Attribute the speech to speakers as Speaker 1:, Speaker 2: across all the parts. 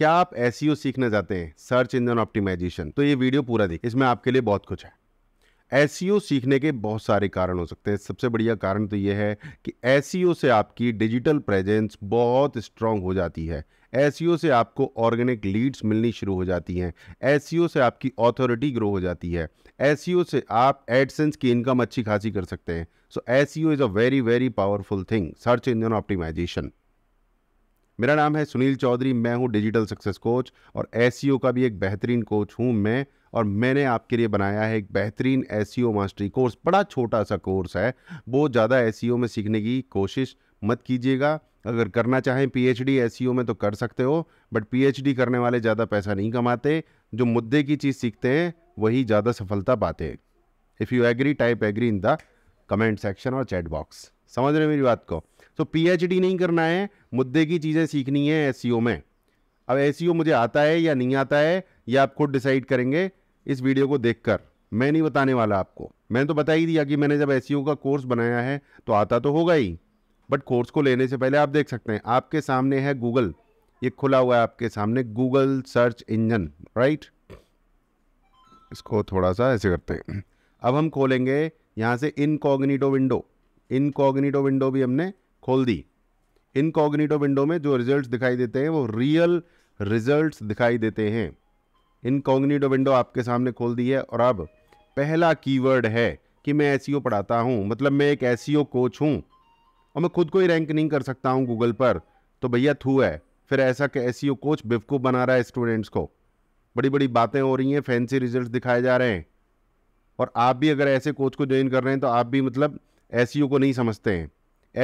Speaker 1: क्या आप S e सीखना चाहते हैं सर्च इंजन ऑप्टिमाइजेशन तो ये वीडियो पूरा देखिए इसमें आपके लिए बहुत कुछ है एस e सीखने के बहुत सारे कारण हो सकते हैं सबसे बढ़िया कारण तो ये है कि एस e से आपकी डिजिटल प्रेजेंस बहुत स्ट्रांग हो जाती है एस से आपको ऑर्गेनिक लीड्स मिलनी शुरू हो जाती हैं एस से आपकी ऑथोरिटी ग्रो हो जाती है एस से आप एडसेंस की इनकम अच्छी खासी कर सकते हैं so S is a very very powerful thing search engine optimisation मेरा नाम है सुनील चौधरी मैं हूँ डिजिटल सक्सेस कोच और एस e का भी एक बेहतरीन कोच हूँ मैं और मैंने आपके लिए बनाया है एक बेहतरीन एस e मास्टरी कोर्स बड़ा छोटा सा कोर्स है बहुत ज़्यादा एस e में सीखने की कोशिश मत कीजिएगा अगर करना चाहें पीएचडी एसईओ में तो कर सकते हो बट पी करने वाले ज़्यादा पैसा नहीं कमाते जो मुद्दे की चीज़ सीखते हैं वही ज़्यादा सफलता पाते हैं if you agree type agree in the comment section और चैट बॉक्स समझ रहे मेरी बात को तो पीएचडी नहीं करना है मुद्दे की चीज़ें सीखनी है एस e में अब एस e मुझे आता है या नहीं आता है ये आप खुद डिसाइड करेंगे इस वीडियो को कर मैं नहीं बताने वाला आपको मैंने तो बता ही दिया कि मैंने जब एस e का कोर्स बनाया है तो आता तो होगा ही बट कोर्स को लेने से पहले आप देख सकते हैं आपके सामने है गूगल ये खुला हुआ है आपके सामने गूगल सर्च इंजन राइट इसको थोड़ा सा ऐसे करते हैं अब हम खोलेंगे यहाँ से इनकॉग्निटो विंडो इनकॉग्निटो विंडो भी हमने खोल दी इनकॉग्निटो विंडो में जो रिजल्ट्स दिखाई देते हैं वो रियल रिजल्ट्स दिखाई देते हैं इनकॉग्निटो विंडो आपके सामने खोल दी है और अब पहला कीवर्ड है कि मैं एस e पढ़ाता हूँ मतलब मैं एक एस कोच e हूँ और मैं खुद को ही रैंक नहीं कर सकता हूँ गूगल पर तो भैया थू है फिर ऐसा कि एस कोच e बेवकूफ़ बना रहा है स्टूडेंट्स को बड़ी बड़ी बातें हो रही हैं फैंसी रिजल्ट्स दिखाए जा रहे हैं और आप भी अगर ऐसे कोच को ज्वाइन कर रहे हैं तो आप भी मतलब एस को नहीं समझते हैं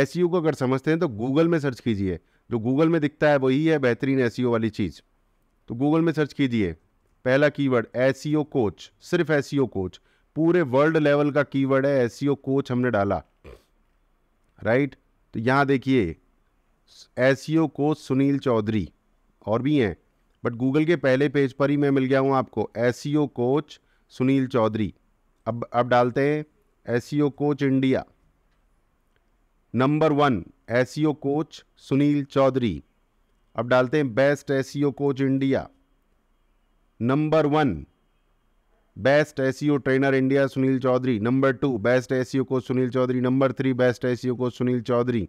Speaker 1: एस को अगर समझते हैं तो गूगल में सर्च कीजिए जो गूगल में दिखता है वही है बेहतरीन एस वाली चीज़ तो गूगल में सर्च कीजिए पहला कीवर्ड एस कोच सिर्फ एस कोच e पूरे वर्ल्ड लेवल का कीवर्ड है एस कोच e हमने डाला राइट तो यहाँ देखिए S coach e Sunil Chaudhary और भी हैं बट गूगल के पहले पेज पर ही मैं मिल गया हूँ आपको एस कोच सुनील चौधरी अब अब डालते हैं S coach India number one S coach e Sunil Chaudhary अब डालते हैं best S coach India number one best S trainer India Sunil Chaudhary number two best S coach Sunil Chaudhary number three best S coach Sunil Chaudhary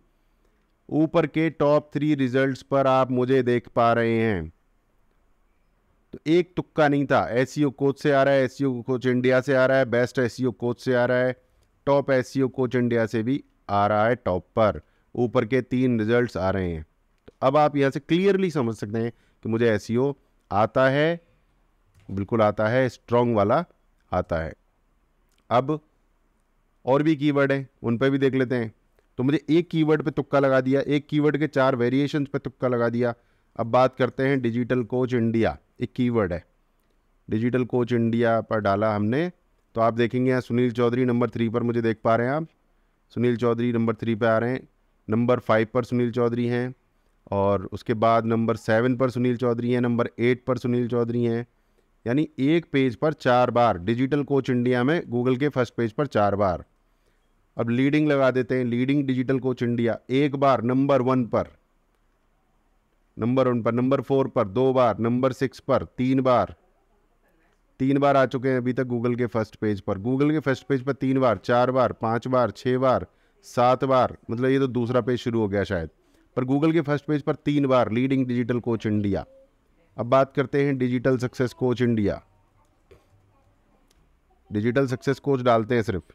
Speaker 1: ऊपर के टॉप थ्री रिजल्ट्स पर आप मुझे देख पा रहे हैं तो एक तुक्का नहीं था एस कोच e से आ रहा है एस कोच इंडिया से आ रहा है बेस्ट एस कोच से आ रहा है टॉप एस कोच इंडिया से भी आ रहा है टॉप पर ऊपर के तीन रिजल्ट्स आ रहे हैं तो अब आप यहाँ से क्लियरली समझ सकते हैं कि मुझे एस e आता है बिल्कुल आता है स्ट्रॉन्ग वाला आता है अब और भी कीवर्ड हैं उन पर भी देख लेते हैं तो मुझे एक कीवर्ड पे तुक्का लगा दिया एक कीवर्ड के चार वेरिएशन पे तुक्का लगा दिया अब बात करते हैं डिजिटल कोच इंडिया एक कीवर्ड है डिजिटल कोच इंडिया पर डाला हमने तो आप देखेंगे यहाँ सुनील चौधरी नंबर थ्री पर मुझे देख पा रहे हैं आप सुनील चौधरी नंबर थ्री पे आ रहे हैं नंबर फाइव पर सुनील चौधरी हैं और उसके बाद नंबर सेवन पर सुनील चौधरी हैं नंबर एट पर सुनील चौधरी हैं यानी एक पेज पर चार बार डिजिटल कोच इंडिया में गूगल के फर्स्ट पेज पर चार बार अब लीडिंग लगा देते हैं लीडिंग डिजिटल कोच इंडिया एक बार नंबर वन पर नंबर वन पर नंबर फोर पर दो बार नंबर सिक्स पर तीन बार तीन बार आ चुके हैं अभी तक गूगल के फर्स्ट पेज पर गूगल के फर्स्ट पेज पर तीन बार चार बार पाँच बार छः बार सात बार मतलब ये तो दूसरा पेज शुरू हो गया शायद पर गूगल के फर्स्ट पेज पर तीन बार लीडिंग डिजिटल कोच इंडिया अब बात करते हैं digital success coach India digital success coach डालते हैं सिर्फ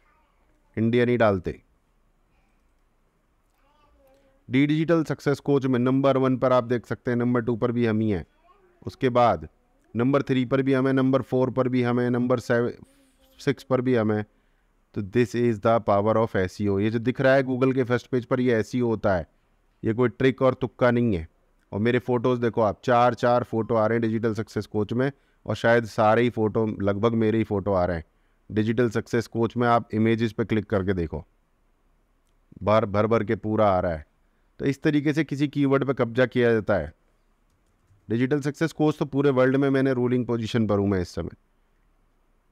Speaker 1: इंडिया नहीं डालते डी डिजिटल सक्सेस कोच में नंबर वन पर आप देख सकते हैं नंबर टू पर भी हम ही हैं उसके बाद नंबर थ्री पर भी हमें नंबर फोर पर भी हमें नंबर सेवन सिक्स पर भी हमें तो this is the power of S ये जो दिख रहा है गूगल के फर्स्ट पेज पर ये एस e होता है ये कोई ट्रिक और तुक्का नहीं है और मेरे फ़ोटोज़ देखो आप चार चार फ़ोटो आ रहे हैं डिजिटल सक्सेस कोच में और शायद सारे ही फ़ोटो लगभग मेरे ही फ़ोटो आ रहे हैं डिजिटल सक्सेस कोच में आप इमेजेस पे क्लिक करके देखो भर भर भर के पूरा आ रहा है तो इस तरीके से किसी कीवर्ड पे कब्जा किया जाता है डिजिटल सक्सेस कोच तो पूरे वर्ल्ड में मैंने रूलिंग पोजिशन पर हूँ मैं इस समय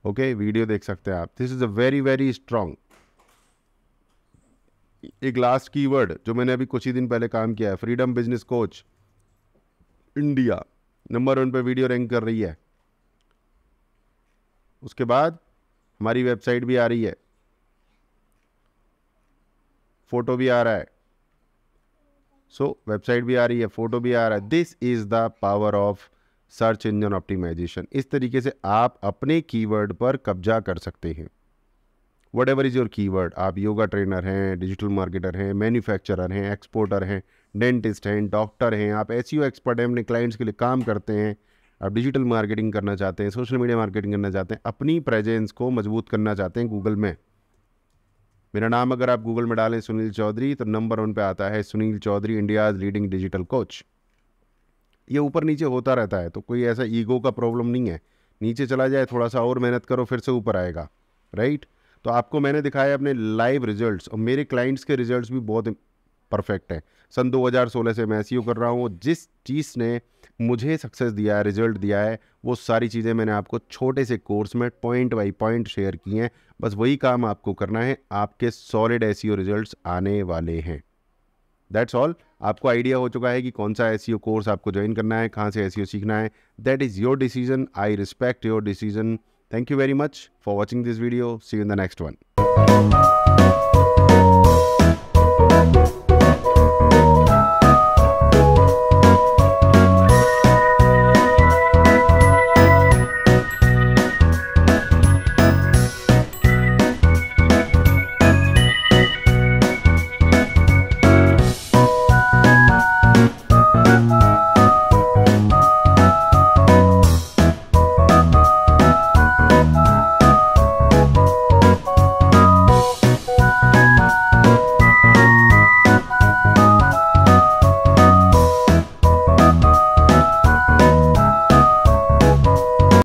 Speaker 1: ओके okay, वीडियो देख सकते हैं आप this is a very very strong एक लास्ट कीवर्ड जो मैंने अभी कुछ ही दिन पहले काम किया है freedom business coach India number one पे वीडियो रैंक कर रही है उसके बाद हमारी वेबसाइट भी आ रही है फ़ोटो भी आ रहा है सो वेबसाइट भी आ रही है फ़ोटो भी आ रहा है this is the power of search engine optimisation इस तरीके से आप अपने कीवर्ड पर कब्जा कर सकते हैं whatever is your keyword आप योगा ट्रेनर हैं डिजिटल मार्केटर हैं मैन्युफैक्चरर हैं एक्सपोर्टर हैं डेंटिस्ट हैं डॉक्टर हैं आप एस एक्सपर्ट e हैं अपने क्लाइंट्स के लिए काम करते हैं आप डिजिटल मार्केटिंग करना चाहते हैं सोशल मीडिया मार्केटिंग करना चाहते हैं अपनी प्रेजेंस को मजबूत करना चाहते हैं गूगल में मेरा नाम अगर आप गूगल में डालें सुनील चौधरी तो नंबर वन पे आता है Sunil Chaudhary India leading digital coach ये ऊपर नीचे होता रहता है तो कोई ऐसा ईगो का प्रॉब्लम नहीं है नीचे चला जाए थोड़ा सा और मेहनत करो फिर से ऊपर आएगा राइट तो आपको मैंने दिखाया अपने लाइव रिजल्ट्स और मेरे क्लाइंट्स के रिजल्ट्स भी बहुत परफेक्ट हैं सन 2016 से मैं ऐसी कर रहा हूँ जिस चीज़ ने मुझे सक्सेस दिया है रिजल्ट दिया है वो सारी चीज़ें मैंने आपको छोटे से कोर्स में पॉइंट बाई पॉइंट शेयर की हैं बस वही काम आपको करना है आपके सॉलिड एस रिजल्ट्स आने वाले हैं दैट्स ऑल आपको आइडिया हो चुका है कि कौन सा एस कोर्स e आपको ज्वाइन करना है कहाँ से एस e सीखना है that is your decision I respect your decision thank you very much for watching this video see in the next one